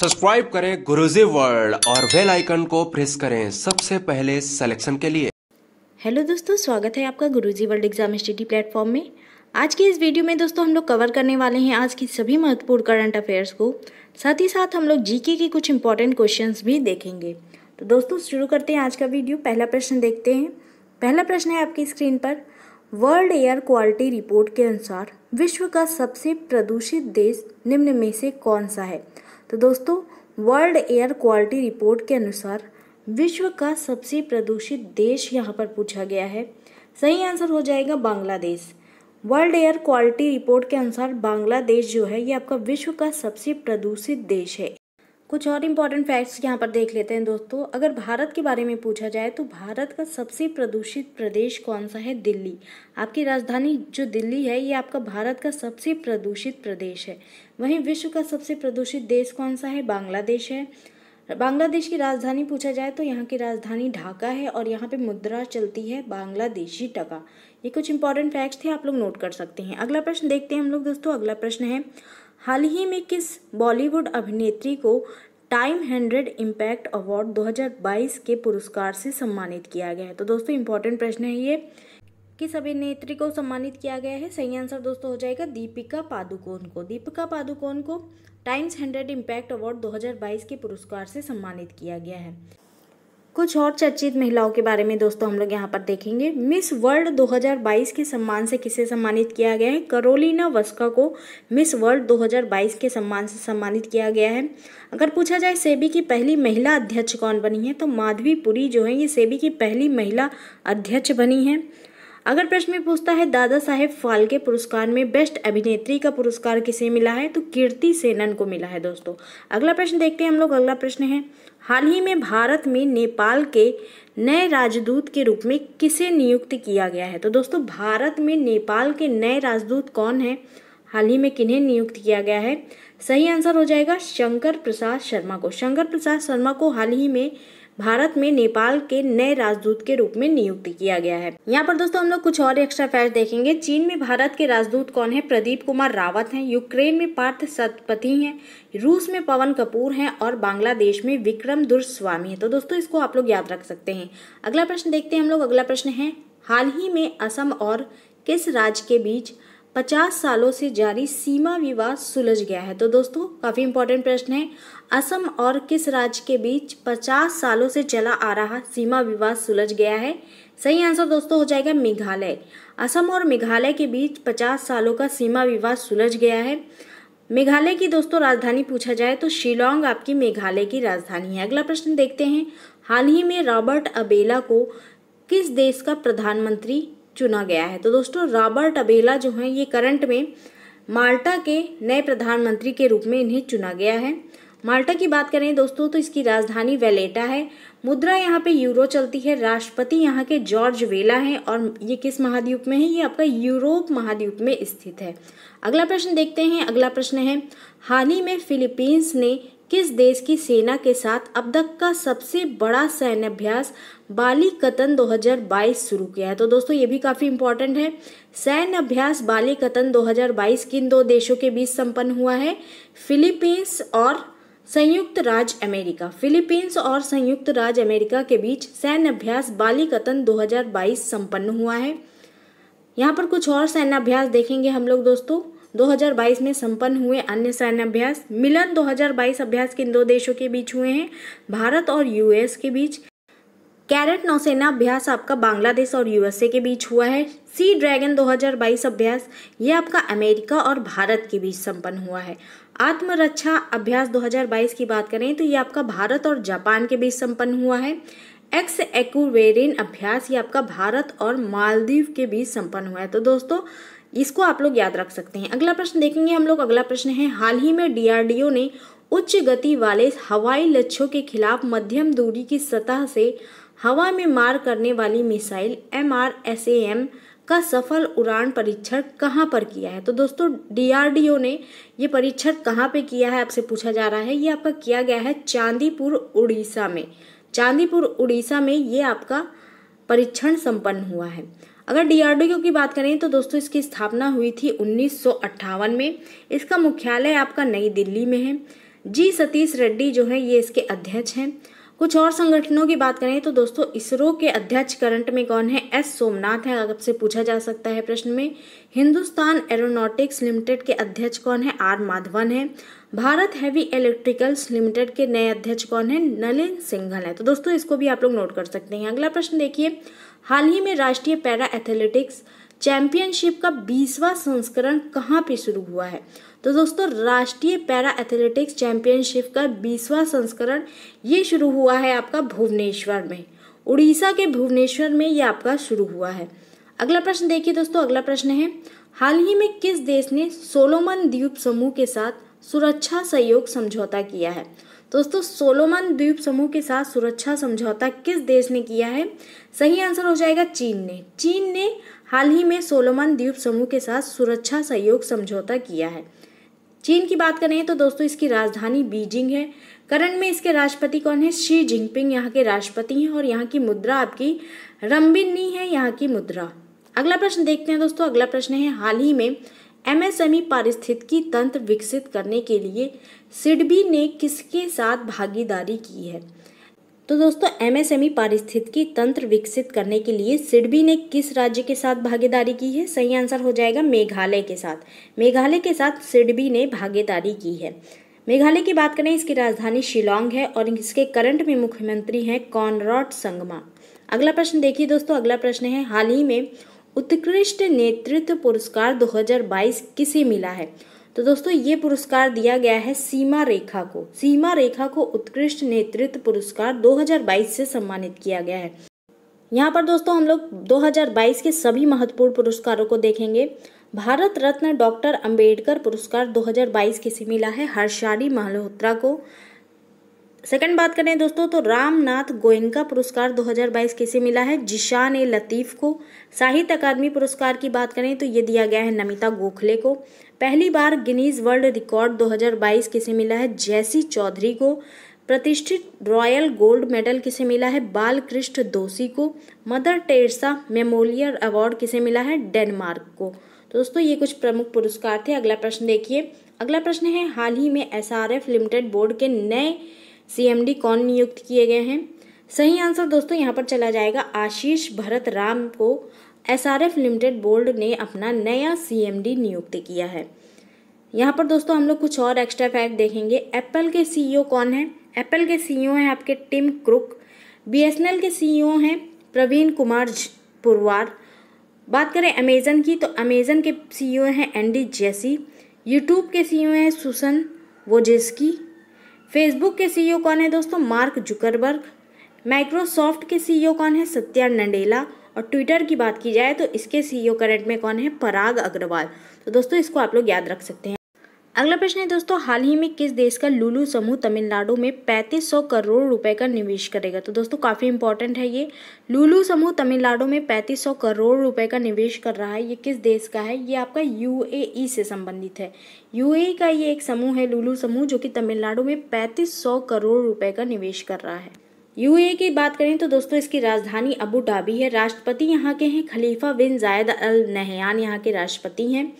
subscribe करें Guruji world और bell icon को प्रेस करें सबसे पहले सिलेक्शन के लिए हेलो दोस्तों स्वागत है आपका Guruji world exam study platform में आज की इस वीडियो में दोस्तों हम लोग कवर करने वाले हैं आज की सभी महत्वपूर्ण करंट अफेयर्स को साथ ही साथ हम लोग जीके के कुछ इंपॉर्टेंट क्वेश्चन भी देखेंगे तो दोस्तों शुरू करते हैं आज का वीडियो पहला प्रश्न देखते हैं पहला प्रश्न है आपकी स्क्रीन पर वर्ल्ड एयर क्वालिटी रिपोर्ट के अनुसार विश्व का सबसे प्रदूषित देश निम्न में से कौन सा है तो दोस्तों वर्ल्ड एयर क्वालिटी रिपोर्ट के अनुसार विश्व का सबसे प्रदूषित देश यहाँ पर पूछा गया है सही आंसर हो जाएगा Bangladesh world air quality report के अनुसार बांग्लादेश जो है ये आपका विश्व का सबसे प्रदूषित देश है कुछ और इम्पॉर्टेंट फैक्ट्स यहाँ पर देख लेते हैं दोस्तों अगर भारत के बारे में पूछा जाए तो भारत का सबसे प्रदूषित प्रदेश कौन सा है दिल्ली आपकी राजधानी जो दिल्ली है ये आपका भारत का सबसे प्रदूषित प्रदेश है वहीं विश्व का सबसे प्रदूषित देश कौन सा है बांग्लादेश है बांग्लादेश की राजधानी पूछा जाए तो यहाँ की राजधानी ढाका है और यहाँ पे मुद्रा चलती है बांग्लादेशी टका ये कुछ इंपॉर्टेंट फैक्ट्स थे आप लोग नोट कर सकते हैं अगला प्रश्न देखते हैं हम लोग दोस्तों अगला प्रश्न है हाल ही में किस बॉलीवुड अभिनेत्री को टाइम हंड्रेड इम्पैक्ट अवार्ड 2022 के पुरस्कार से सम्मानित किया गया है तो दोस्तों इम्पोर्टेंट प्रश्न है ये किस अभिनेत्री को सम्मानित किया गया है सही आंसर दोस्तों हो जाएगा दीपिका पादुकोण को दीपिका पादुकोण को टाइम्स हंड्रेड इम्पैक्ट अवार्ड 2022 के पुरस्कार से सम्मानित किया गया है कुछ और चर्चित महिलाओं के बारे में दोस्तों हम लोग यहाँ पर देखेंगे मिस वर्ल्ड 2022 के सम्मान से किसे सम्मानित किया गया है करोलिना वस्का को मिस वर्ल्ड 2022 के सम्मान से सम्मानित किया गया है अगर पूछा जाए सेबी की पहली महिला अध्यक्ष कौन बनी है तो माधवी पुरी जो है ये सेबी की पहली महिला अध्यक्ष बनी है अगर प्रश्न में पूछता है दादा साहेब फालके पुरस्कार में बेस्ट अभिनेत्री का पुरस्कार किसे मिला है तो कीर्ति सेनन को मिला है दोस्तों अगला प्रश्न देखते हैं हम लोग अगला प्रश्न है हाल ही में भारत में नेपाल के नए राजदूत के रूप में किसे नियुक्त किया गया है तो दोस्तों भारत में नेपाल के नए राजदूत कौन है हाल ही में किन्हें नियुक्त किया गया है सही आंसर हो जाएगा शंकर प्रसाद शर्मा को शंकर प्रसाद शर्मा को हाल ही में भारत में नेपाल के नए राजदूत के रूप में नियुक्त किया गया है यहाँ पर दोस्तों हम लोग कुछ और एक्स्ट्रा फैक्ट देखेंगे चीन में भारत के राजदूत कौन है प्रदीप कुमार रावत हैं यूक्रेन में पार्थ सतपथी हैं रूस में पवन कपूर हैं और बांग्लादेश में विक्रम दुर्स्वामी है तो दोस्तों इसको आप लोग याद रख सकते हैं अगला प्रश्न देखते हैं हम लोग अगला प्रश्न है हाल ही में असम और किस राज्य के बीच पचास सालों से जारी सीमा विवाद सुलझ गया है तो दोस्तों काफ़ी इंपॉर्टेंट प्रश्न है असम और किस राज्य के बीच पचास सालों से चला आ रहा सीमा विवाद सुलझ गया है सही आंसर दोस्तों हो जाएगा मेघालय असम और मेघालय के बीच पचास सालों का सीमा विवाद सुलझ गया है मेघालय की दोस्तों राजधानी पूछा जाए तो शिलोंग आपकी मेघालय की राजधानी है अगला प्रश्न देखते हैं हाल ही में रॉबर्ट अबेला को किस देश का प्रधानमंत्री चुना गया है तो दोस्तों रॉबर्ट अबेला जो हैं ये करंट में माल्टा के नए प्रधानमंत्री के रूप में इन्हें चुना गया है माल्टा की बात करें दोस्तों तो इसकी राजधानी वेलेटा है मुद्रा यहाँ पे यूरो चलती है राष्ट्रपति यहाँ के जॉर्ज वेला हैं और ये किस महाद्वीप में है ये आपका यूरोप महाद्वीप में स्थित है अगला प्रश्न देखते हैं अगला प्रश्न है हाल ही में फिलीपींस ने किस देश की सेना के साथ अब तक का सबसे बड़ा सैन्यभ्यास बाली कतन 2022 शुरू किया है तो दोस्तों ये भी काफ़ी इंपॉर्टेंट है सैन्य अभ्यास बाली कतन 2022 किन दो देशों के बीच संपन्न हुआ है फिलीपींस और संयुक्त राज्य अमेरिका फिलीपींस और संयुक्त राज्य अमेरिका के बीच सैन्य अभ्यास बाली कतन 2022 संपन्न हुआ है यहाँ पर कुछ और सैन्य अभ्यास देखेंगे हम लोग दोस्तों 2022 में संपन्न हुए अन्य सैन्य अभ्यास मिलन 2022 अभ्यास किन दो देशों के बीच हुए हैं भारत और यूएस के बीच कैरेट नौसेना अभ्यास आपका बांग्लादेश और यूएसए के बीच हुआ है सी ड्रैगन 2022 अभ्यास ये आपका अमेरिका और भारत के बीच संपन्न हुआ है आत्मरक्षा अभ्यास 2022 की बात करें तो ये आपका भारत और जापान के बीच संपन्न हुआ है एक्स एक्वेरियन अभ्यास ये आपका भारत और मालदीव के बीच संपन्न हुआ है तो दोस्तों इसको आप लोग याद रख सकते हैं अगला प्रश्न देखेंगे हम लोग अगला प्रश्न है हाल ही में डीआरडीओ ने उच्च गति वाले हवाई लक्ष्यों के खिलाफ मध्यम दूरी की सतह से हवा में मार करने वाली missile M R S A M का सफल उड़ान परीक्षण कहाँ पर किया है तो दोस्तों डीआरडीओ ने ये परीक्षण कहाँ पे किया है आपसे पूछा जा रहा है ये आपका किया गया है चांदीपुर उड़ीसा में चांदीपुर उड़ीसा में ये आपका परीक्षण संपन्न हुआ है अगर डीआरडीओ की बात करें तो दोस्तों इसकी स्थापना हुई थी उन्नीस में इसका मुख्यालय आपका नई दिल्ली में है जी सतीश रेड्डी जो है ये इसके अध्यक्ष हैं कुछ और संगठनों की बात करें तो दोस्तों इसरो के अध्यक्ष करंट में कौन है एस सोमनाथ है से पूछा जा सकता है प्रश्न में हिंदुस्तान एरोनॉटिक्स लिमिटेड के अध्यक्ष कौन है आर माधवन है भारत हैवी इलेक्ट्रिकल्स लिमिटेड के नए अध्यक्ष कौन है नलिन सिंघल है तो दोस्तों इसको भी आप लोग नोट कर सकते हैं अगला प्रश्न देखिए हाल ही में राष्ट्रीय पैरा एथलेटिक्स चैंपियनशिप का बीसवा संस्करण कहाँ पे शुरू हुआ है तो दोस्तों राष्ट्रीय पैरा एथलेटिक्स चैंपियनशिप का बीसवा संस्करण ये शुरू हुआ है आपका भुवनेश्वर में उड़ीसा के भुवनेश्वर में ये आपका शुरू हुआ है अगला प्रश्न देखिए दोस्तों अगला प्रश्न है हाल ही में किस देश ने सोलोमन द्वीप समूह के साथ सुरक्षा सहयोग समझौता किया है दोस्तों सोलोमन द्वीप समूह के साथ सुरक्षा समझौता किस देश ने किया है सही आंसर हो जाएगा चीन ने चीन ने हाल ही में सोलोमन द्वीप समूह के साथ सुरक्षा सहयोग समझौता किया है चीन की बात करें तो दोस्तों इसकी राजधानी बीजिंग है करंट में इसके राष्ट्रपति कौन है शी जिनपिंग यहाँ के राष्ट्रपति हैं और यहाँ की मुद्रा आपकी रम्बिनी है यहाँ की मुद्रा अगला प्रश्न देखते हैं दोस्तों अगला प्रश्न है हाल ही में एमएसएमई पारिस्थितिकी तंत्र विकसित करने के लिए सिडबी ने किसके साथ भागीदारी की है तो दोस्तों एमएसएमई e पारिस्थितिकी तंत्र विकसित करने के लिए सिडबी ने किस राज्य के साथ भागीदारी की है सही आंसर हो जाएगा मेघालय के साथ मेघालय के साथ सिडबी ने भागीदारी की है मेघालय की बात करें इसकी राजधानी शिलोंग है और इसके करंट में मुख्यमंत्री हैं कॉनरॉड संगमा अगला प्रश्न देखिए दोस्तों अगला प्रश्न है हाल ही में उत्कृष्ट नेतृत्व पुरस्कार 2022 किसे मिला है तो दोस्तों ये पुरस्कार दिया गया है सीमा रेखा को सीमा रेखा को उत्कृष्ट नेतृत्व पुरस्कार 2022 से सम्मानित किया गया है यहाँ पर दोस्तों हम लोग 2022 के सभी महत्वपूर्ण पुरस्कारों को देखेंगे भारत रत्न डॉक्टर अंबेडकर पुरस्कार 2022 के से मिला है हर्षाली मल्होत्रा को सेकंड बात करें दोस्तों तो रामनाथ गोयनका पुरस्कार 2022 किसे मिला है जिशान ए लतीफ़ को साहित्य अकादमी पुरस्कार की बात करें तो ये दिया गया है नमिता गोखले को पहली बार गिनीज वर्ल्ड रिकॉर्ड 2022 किसे मिला है जैसी चौधरी को प्रतिष्ठित रॉयल गोल्ड मेडल किसे मिला है बालकृष्ण दोषी को मदर टेरसा मेमोरियल अवार्ड किसे मिला है डेनमार्क को तो दोस्तों ये कुछ प्रमुख पुरस्कार थे अगला प्रश्न देखिए अगला प्रश्न है हाल ही में एसआरएफ लिमिटेड बोर्ड के नए सीएमडी कौन नियुक्त किए गए हैं सही आंसर दोस्तों यहाँ पर चला जाएगा आशीष भरत राम को एसआरएफ लिमिटेड बोर्ड ने अपना नया सीएमडी नियुक्त किया है यहाँ पर दोस्तों हम लोग कुछ और एक्स्ट्रा फैक्ट देखेंगे एप्पल के सीईओ e कौन है एप्पल के सीईओ e हैं आपके टिम क्रुक बीएसएनएल के सीईओ e हैं प्रवीण कुमार पुरवार बात करें अमेज़न की तो अमेज़न के सीईओ हैं एंडी जेसी यूट्यूब के सीईओ हैं सुसन वोजेस्की फेसबुक के सीईओ e कौन है दोस्तों मार्क जुकरबर्ग माइक्रोसॉफ्ट के सीईओ e कौन है सत्या नंडेला और ट्विटर की बात की जाए तो इसके सीईओ e करंट में कौन है पराग अग्रवाल तो दोस्तों इसको आप लोग याद रख सकते हैं अगला प्रश्न है दोस्तों हाल ही में किस देश का लुलू समूह तमिलनाडु में 3500 करोड़ रुपए का निवेश करेगा तो दोस्तों काफ़ी इंपॉर्टेंट है ये लुलू समूह तमिलनाडु में 3500 करोड़ रुपए का निवेश कर रहा है ये किस देश का है ये आपका यूएई e से संबंधित है यूएई e का ये एक समूह है लुलू समूह जो कि तमिलनाडु में पैंतीस करोड़ रुपये का निवेश कर रहा है यूएई e की बात करें तो दोस्तों इसकी राजधानी अबू धाबी है राष्ट्रपति यहाँ के हैं खलीफा बिन जायद अल नहयान यहाँ के राष्ट्रपति हैं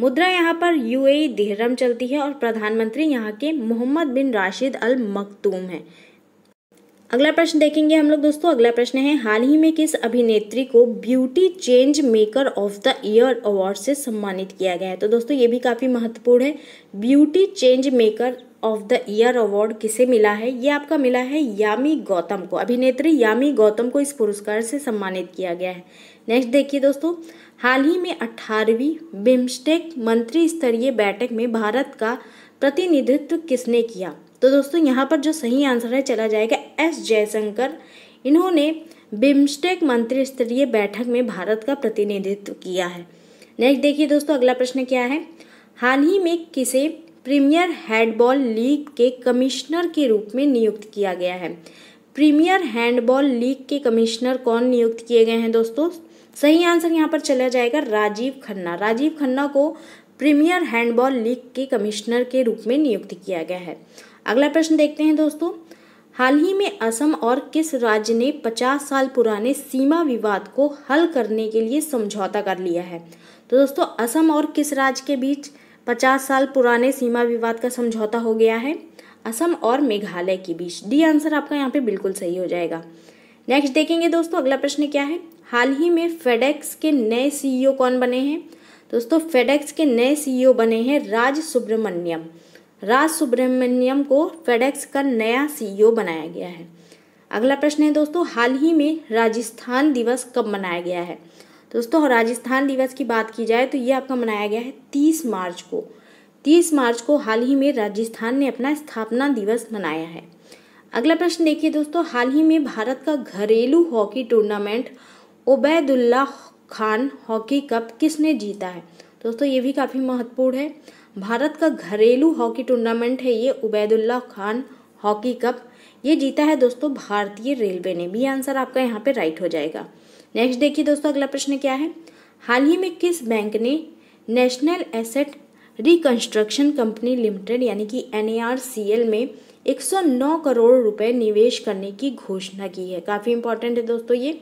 मुद्रा यहाँ पर यूएई दिहरम चलती है और प्रधानमंत्री यहाँ के मोहम्मद बिन राशिद अल मखतूम है अगला प्रश्न देखेंगे हम लोग दोस्तों अगला प्रश्न है हाल ही में किस अभिनेत्री को beauty change maker of the year award से सम्मानित किया गया है तो दोस्तों ये भी काफ़ी महत्वपूर्ण है beauty change maker of the year award किसे मिला है ये आपका मिला है यामी गौतम को अभिनेत्री यामी गौतम को इस पुरस्कार से सम्मानित किया गया है नेक्स्ट देखिए दोस्तों हाल ही में 18वीं बिम्स्टेक मंत्री स्तरीय बैठक में भारत का प्रतिनिधित्व किसने किया तो दोस्तों यहाँ पर जो सही आंसर है चला जाएगा एस जयशंकर इन्होंने बिम्स्टेक मंत्री स्तरीय बैठक में भारत का प्रतिनिधित्व किया है नेक्स्ट देखिए दोस्तों अगला प्रश्न क्या है हाल ही में किसे प्रीमियर हैंडबॉल लीग के कमिश्नर के रूप में नियुक्त किया गया है प्रीमियर हैंडबॉल लीग के कमिश्नर कौन नियुक्त किए गए हैं दोस्तों सही आंसर यहाँ पर चला जाएगा राजीव खन्ना राजीव खन्ना को प्रीमियर हैंडबॉल लीग के कमिश्नर के रूप में नियुक्त किया गया है अगला प्रश्न देखते हैं दोस्तों हाल ही में असम और किस राज्य ने 50 साल पुराने सीमा विवाद को हल करने के लिए समझौता कर लिया है तो दोस्तों असम और किस राज्य के बीच 50 साल पुराने सीमा विवाद का समझौता हो गया है असम और मेघालय के बीच डी आंसर आपका यहाँ पे बिल्कुल सही हो जाएगा नेक्स्ट देखेंगे दोस्तों अगला प्रश्न क्या है हाल ही में फेडेक्स के नए सीईओ e कौन बने हैं दोस्तों फेडेक्स के नए सीईओ e बने हैं राज सुब्रमण्यम राज सुब्रमण्यम को फेडेक्स का नया सीईओ e बनाया गया है अगला प्रश्न है दोस्तों हाल ही में राजस्थान दिवस कब मनाया गया है दोस्तों राजस्थान दिवस की बात की जाए तो ये आपका मनाया गया है तीस मार्च को तीस मार्च को हाल ही में राजस्थान ने अपना स्थापना दिवस मनाया है अगला प्रश्न देखिए दोस्तों हाल ही में भारत का घरेलू hockey tournament Obaidullah Khan hockey cup किसने जीता है दोस्तों ये भी काफ़ी महत्वपूर्ण है भारत का घरेलू हॉकी टूर्नामेंट है ये उबैदुल्ला खान हॉकी कप ये जीता है दोस्तों भारतीय रेलवे ने भी आंसर आपका यहाँ पे राइट हो जाएगा नेक्स्ट देखिए दोस्तों अगला प्रश्न क्या है हाल ही में किस बैंक ने national asset reconstruction company limited यानी कि एन में 109 करोड़ रुपए निवेश करने की घोषणा की है काफ़ी इंपॉर्टेंट है दोस्तों ये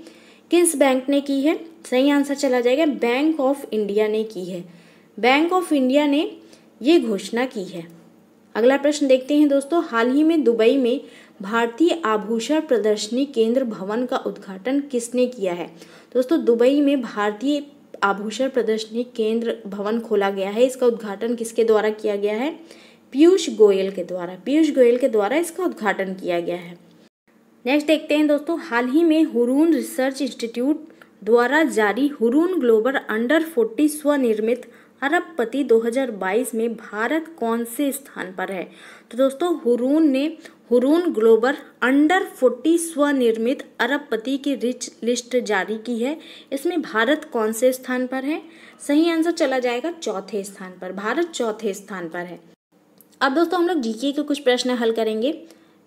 किस बैंक ने की है सही आंसर चला जाएगा बैंक ऑफ इंडिया ने की है बैंक ऑफ इंडिया ने ये घोषणा की है अगला प्रश्न देखते हैं दोस्तों हाल ही में दुबई में भारतीय आभूषण प्रदर्शनी केंद्र भवन का उद्घाटन किसने किया है दोस्तों दुबई में भारतीय आभूषण प्रदर्शनी केंद्र भवन खोला गया है इसका उद्घाटन किसके द्वारा किया गया है पीयूष गोयल के द्वारा पीयूष गोयल के द्वारा इसका उद्घाटन किया गया है नेक्स्ट देखते हैं दोस्तों हाल ही में हुरून रिसर्च इंस्टीट्यूट द्वारा जारी हुरून ग्लोबल अंडर फोर्टी स्वनिर्मित अरबपति 2022 में भारत कौन से स्थान पर है तो दोस्तों हुरून ने हुरून ग्लोबल अंडर फोर्टी स्वनिर्मित अरबपति की रिच लिस्ट जारी की है इसमें भारत कौन से स्थान पर है सही आंसर चला जाएगा चौथे स्थान पर भारत चौथे स्थान पर है अब दोस्तों हम लोग जीके के कुछ प्रश्न हल करेंगे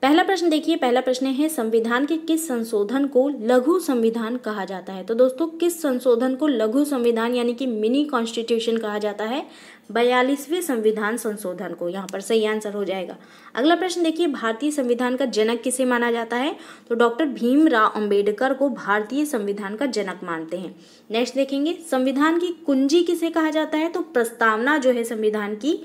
पहला प्रश्न देखिए पहला प्रश्न है संविधान के किस संशोधन को लघु संविधान कहा जाता है तो दोस्तों किस संशोधन को लघु संविधान यानी कि मिनी कॉन्स्टिट्यूशन कहा जाता है बयालीसवें संविधान संशोधन को यहाँ पर सही आंसर हो जाएगा अगला प्रश्न देखिए भारतीय संविधान का जनक किसे माना जाता है तो डॉक्टर भीमराव अंबेडकर को भारतीय संविधान का जनक मानते हैं नेक्स्ट देखेंगे संविधान की कुंजी किसे कहा जाता है तो प्रस्तावना जो है संविधान की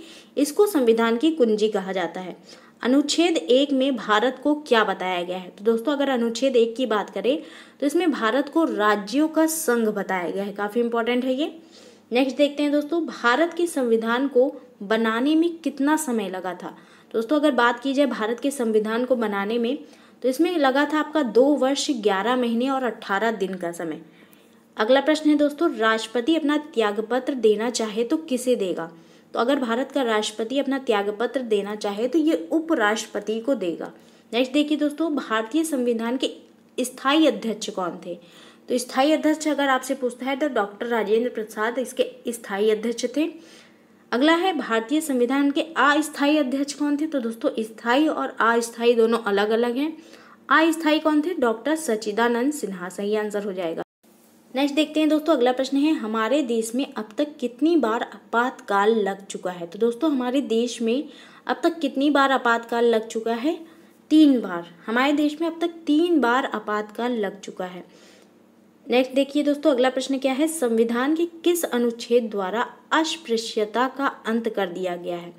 इसको संविधान की कुंजी कहा जाता है अनुच्छेद एक में भारत को क्या बताया गया है तो दोस्तों अगर अनुच्छेद एक की बात करें तो इसमें भारत को राज्यों का संघ बताया गया है काफ़ी इंपॉर्टेंट है ये नेक्स्ट देखते हैं दोस्तों भारत के संविधान को बनाने में कितना समय लगा था दोस्तों अगर बात की जाए भारत के संविधान को बनाने में तो इसमें लगा था आपका दो वर्ष ग्यारह महीने और अट्ठारह दिन का समय अगला प्रश्न है दोस्तों राष्ट्रपति अपना त्यागपत्र देना चाहे तो किसे देगा तो अगर भारत का राष्ट्रपति अपना त्यागपत्र देना चाहे तो ये उपराष्ट्रपति को देगा नेक्स्ट देखिए दोस्तों भारतीय संविधान के स्थायी अध्यक्ष कौन थे तो स्थायी अध्यक्ष अगर आपसे पूछता है तो डॉक्टर राजेंद्र प्रसाद इसके स्थायी अध्यक्ष थे अगला है भारतीय संविधान के अस्थायी अध्यक्ष कौन थे तो दोस्तों स्थायी और अस्थायी दोनों अलग अलग हैं अस्थायी कौन थे डॉक्टर सचिदानंद सिन्हा सही आंसर हो जाएगा नेक्स्ट देखते हैं दोस्तों अगला प्रश्न है हमारे देश में अब तक कितनी बार आपातकाल लग चुका है तो दोस्तों हमारे देश में अब तक कितनी बार आपातकाल लग चुका है तीन बार हमारे देश में अब तक तीन बार आपातकाल लग चुका है नेक्स्ट देखिए दोस्तों अगला प्रश्न क्या है संविधान के किस अनुच्छेद द्वारा अस्पृश्यता का अंत कर दिया गया है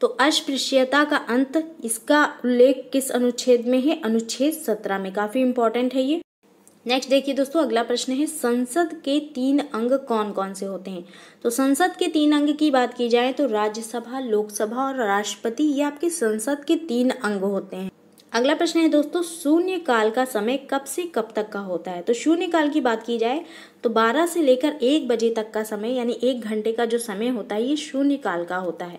तो अस्पृश्यता का अंत इसका उल्लेख किस अनुच्छेद में है अनुच्छेद सत्रह में काफ़ी इंपॉर्टेंट है ये नेक्स्ट देखिए दोस्तों अगला प्रश्न है संसद के तीन अंग कौन कौन से होते हैं तो संसद के तीन अंग की बात की जाए तो राज्यसभा लोकसभा और राष्ट्रपति ये आपके संसद के तीन अंग होते हैं अगला प्रश्न है दोस्तों शून्य काल का समय कब से कब तक का होता है तो शून्य काल की बात की जाए तो 12 से लेकर एक बजे तक का समय यानी एक घंटे का जो समय होता है ये शून्य काल का होता है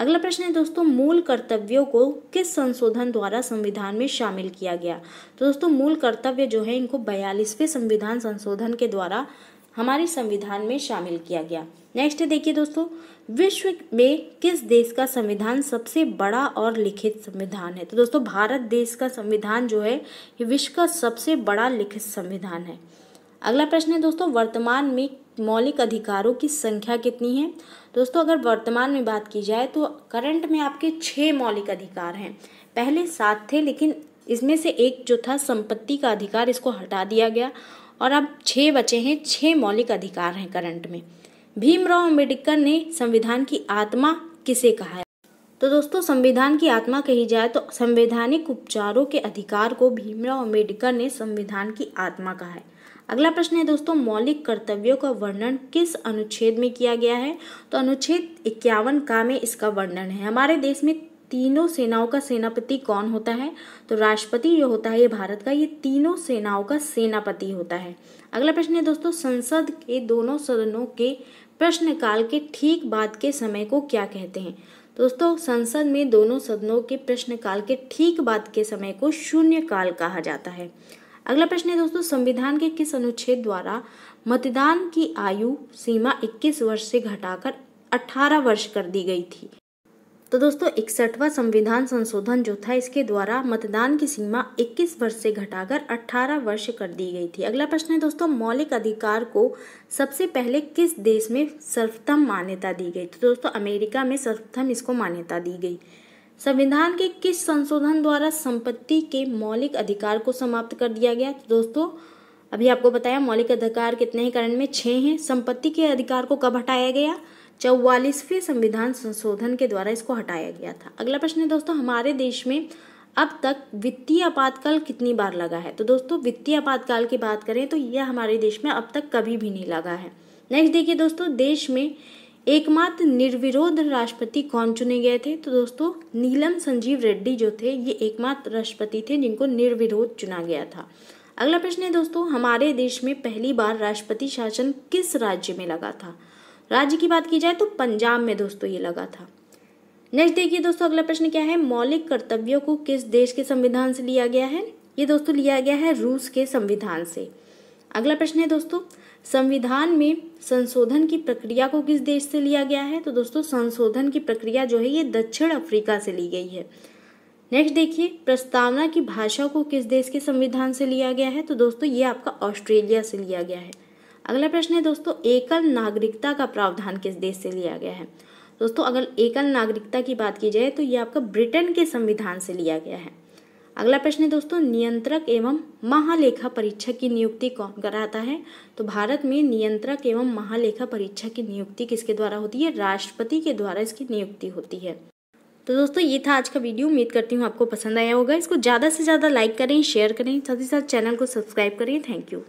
अगला प्रश्न है दोस्तों मूल कर्तव्यों को किस संशोधन द्वारा संविधान में शामिल किया गया तो दोस्तों मूल कर्तव्य जो है इनको बयालीसवें संविधान संशोधन के द्वारा हमारे संविधान में शामिल किया गया नेक्स्ट देखिए दोस्तों विश्व में किस देश का संविधान सबसे बड़ा और लिखित संविधान है तो दोस्तों भारत देश का संविधान जो है ये विश्व का सबसे बड़ा लिखित संविधान है अगला प्रश्न है दोस्तों वर्तमान में मौलिक अधिकारों की संख्या कितनी है दोस्तों अगर वर्तमान में बात की जाए तो करंट में आपके छः मौलिक अधिकार हैं पहले सात थे लेकिन इसमें से एक जो था संपत्ति का अधिकार इसको हटा दिया गया और अब छः बचे हैं छः मौलिक अधिकार हैं करंट में भीमराव अम्बेडकर ने संविधान की आत्मा किसे कहा है तो दोस्तों संविधान की आत्मा कही जाए तो संवैधानिक उपचारों के अधिकार को भीमराव अम्बेडकर ने संविधान की आत्मा कहा है अगला प्रश्न है दोस्तों मौलिक कर्तव्यों का वर्णन किस अनुच्छेद में किया गया है तो अनुच्छेद इक्यावन का में इसका वर्णन है हमारे देश में तीनों सेनाओं का सेनापति कौन होता है तो राष्ट्रपति जो होता है ये भारत का ये तीनों सेनाओं का सेनापति होता है अगला प्रश्न है दोस्तों संसद के दोनों सदनों के प्रश्नकाल के ठीक बाद के समय को क्या कहते हैं दोस्तों संसद में दोनों सदनों के प्रश्नकाल के ठीक बाद के समय को शून्य काल कहा जाता है अगला प्रश्न है दोस्तों संविधान के किस अनुच्छेद द्वारा मतदान की आयु सीमा 21 वर्ष से घटाकर 18 वर्ष कर दी गई थी तो दोस्तों इकसठवा संविधान संशोधन जो था इसके द्वारा मतदान की सीमा 21 वर्ष से घटाकर 18 वर्ष कर दी गई थी अगला प्रश्न है दोस्तों मौलिक अधिकार को सबसे पहले किस देश में सर्वप्रथम मान्यता दी गई तो दोस्तों अमेरिका में सर्वप्रथम इसको मान्यता दी गई संविधान के किस संशोधन द्वारा संपत्ति के मौलिक अधिकार को समाप्त कर दिया गया तो दोस्तों अभी आपको बताया मौलिक अधिकार कितने ही करण में छः हैं संपत्ति के अधिकार को कब हटाया गया चौवालीसवें संविधान संशोधन के द्वारा इसको हटाया गया था अगला प्रश्न है दोस्तों हमारे देश में अब तक वित्तीय आपातकाल कितनी बार लगा है तो दोस्तों वित्तीय आपातकाल की बात करें तो यह हमारे देश में अब तक कभी भी नहीं लगा है नेक्स्ट देखिए दोस्तों देश में एकमात्र निर्विरोध राष्ट्रपति कौन चुने गए थे तो दोस्तों नीलम संजीव रेड्डी जो थे ये एकमात्र राष्ट्रपति थे जिनको निर्विरोध चुना गया था अगला प्रश्न है दोस्तों हमारे देश में पहली बार राष्ट्रपति शासन किस राज्य में लगा था राज्य की बात की जाए तो पंजाब में दोस्तों ये लगा था नेक्स्ट देखिए दोस्तों अगला प्रश्न क्या है मौलिक कर्तव्यों को किस देश के संविधान से लिया गया है ये दोस्तों लिया गया है रूस के संविधान से अगला प्रश्न है दोस्तों संविधान में संशोधन की प्रक्रिया को किस देश से लिया गया है तो दोस्तों संशोधन की प्रक्रिया जो है ये दक्षिण अफ्रीका से ली गई है नेक्स्ट देखिए प्रस्तावना की भाषा को किस देश के संविधान से लिया गया है तो दोस्तों ये आपका ऑस्ट्रेलिया से लिया गया है अगला प्रश्न है दोस्तों एकल नागरिकता का प्रावधान किस देश से लिया गया है दोस्तों अगर एकल नागरिकता की बात की जाए तो ये आपका ब्रिटेन के संविधान से लिया गया है अगला प्रश्न है दोस्तों नियंत्रक एवं महालेखा परीक्षक की नियुक्ति कौन कराता है तो भारत में नियंत्रक एवं महालेखा परीक्षक की नियुक्ति किसके द्वारा होती है राष्ट्रपति के द्वारा इसकी नियुक्ति होती है तो दोस्तों ये था आज का वीडियो उम्मीद करती हूँ आपको पसंद आया होगा इसको ज़्यादा से ज़्यादा लाइक करें शेयर करें साथ ही साथ चैनल को सब्सक्राइब करें थैंक यू